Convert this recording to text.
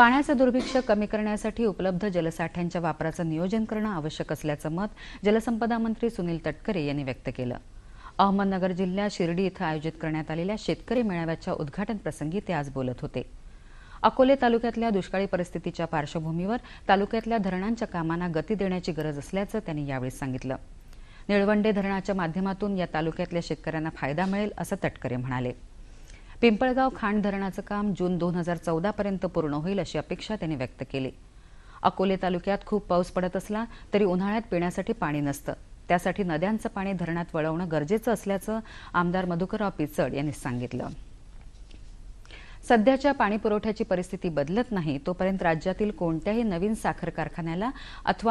पाण्याचा दुर्भिक्ष कमी करण्यासाठी उपलब्ध जलसाठ्यांच्या वापराचं नियोजन करणं आवश्यक असल्याचं मत जलसंपदा मंत्री सुनील तटकरे यांनी व्यक्त केलं अहमदनगर जिल्ह्यात शिर्डी इथं आयोजित करण्यात आलेल्या शेतकरी मेळाव्याच्या उद्घाटन प्रसंगी ते आज बोलत होते अकोले तालुक्यातल्या दुष्काळी परिस्थितीच्या पार्श्वभूमीवर तालुक्यातल्या धरणांच्या कामांना गती देण्याची गरज असल्याचं त्यांनी यावेळी सांगितलं निळवंडे धरणाच्या माध्यमातून या तालुक्यातल्या शेतकऱ्यांना फायदा मिळेल असं तटकरे म्हणाले पिंपळगाव खांड धरणाचं काम जून दोन हजार चौदापर्यंत पूर्ण होईल अशी अपेक्षा त्यांनी व्यक्त केली अकोले तालुक्यात खूप पाऊस पडत असला तरी उन्हाळ्यात पिण्यासाठी पाणी नसतं त्यासाठी नद्यांचं पाणी धरणात वळवणं गरजेचं असल्याचं आमदार मधुकरराव पिचड यांनी सांगितलं सध्याच्या पाणीपुरवठ्याची परिस्थिती बदलत नाही तोपर्यंत राज्यातील कोणत्याही नवीन साखर कारखान्याला अथवा